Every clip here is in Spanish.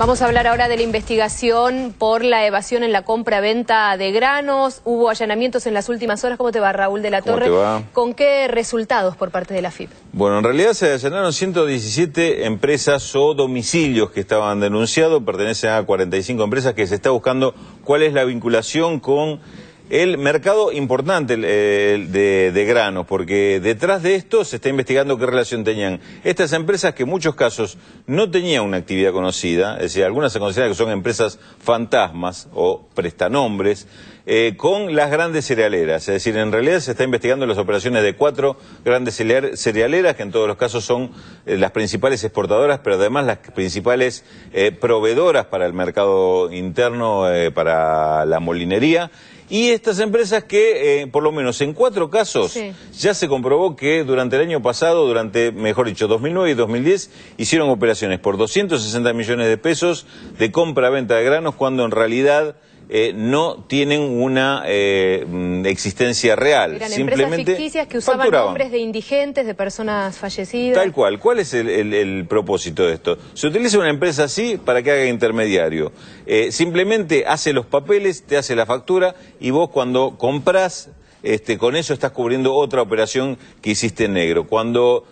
Vamos a hablar ahora de la investigación por la evasión en la compra-venta de granos. Hubo allanamientos en las últimas horas. ¿Cómo te va, Raúl de la ¿Cómo Torre? Te va? ¿Con qué resultados por parte de la FIP? Bueno, en realidad se allanaron 117 empresas o domicilios que estaban denunciados. Pertenecen a 45 empresas que se está buscando cuál es la vinculación con el mercado importante de, granos, porque detrás de esto se está investigando qué relación tenían estas empresas que en muchos casos no tenían una actividad conocida, es decir, algunas se consideran que son empresas fantasmas o prestanombres, eh, con las grandes cerealeras. Es decir, en realidad se está investigando las operaciones de cuatro grandes cerealeras, que en todos los casos son eh, las principales exportadoras, pero además las principales eh, proveedoras para el mercado interno, para la molinería. Y estas empresas que, eh, por lo menos en cuatro casos, ya se comprobó que durante el año pasado, durante, mejor dicho, 2009 y 2010, hicieron operaciones por 260 millones de pesos de compra-venta de granos, cuando en realidad eh, no tienen una eh, mm, existencia real. Eran Simplemente empresas ficticias que usaban nombres de indigentes, de personas fallecidas. Tal cual. ¿Cuál es el, propósito de esto? Se utiliza una empresa así para que haga intermediario. Eh, simplemente hace los papeles, te hace la factura y vos cuando compras este, con eso estás cubriendo otra operación que hiciste en negro. Cuando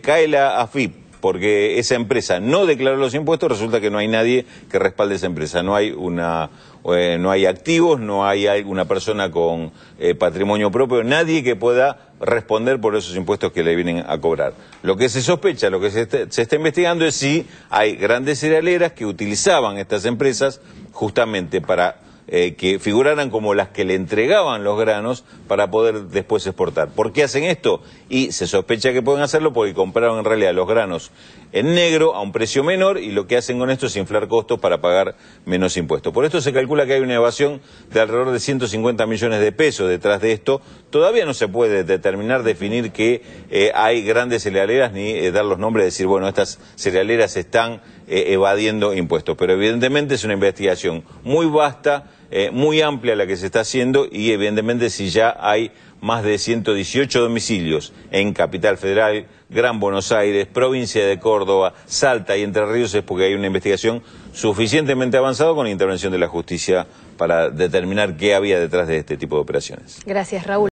cae la AFIP, porque esa empresa no declaró los impuestos, resulta que no hay nadie que respalde esa empresa, no hay una eh, no hay activos, no hay alguna persona con eh, patrimonio propio, nadie que pueda responder por esos impuestos que le vienen a cobrar. Lo que se sospecha, lo que se está, se está investigando es si hay grandes cerealeras que utilizaban estas empresas justamente para eh, que figuraran como las que le entregaban los granos para poder después exportar. ¿Por qué hacen esto? Y se sospecha que pueden hacerlo porque compraron en realidad los granos en negro a un precio menor y lo que hacen con esto es inflar costos para pagar menos impuestos. Por esto se calcula que hay una evasión de alrededor de 150 millones de pesos detrás de esto. Todavía no se puede determinar, definir que eh, hay grandes cerealeras ni eh, dar los nombres, decir, bueno, estas cerealeras están eh, evadiendo impuestos. Pero evidentemente es una investigación muy vasta, eh, muy amplia la que se está haciendo y evidentemente si ya hay más de 118 domicilios en Capital Federal, Gran Buenos Aires, provincia de Córdoba, Salta y Entre Ríos es porque hay una investigación suficientemente avanzada con la intervención de la justicia para determinar qué había detrás de este tipo de operaciones. Gracias, Raúl.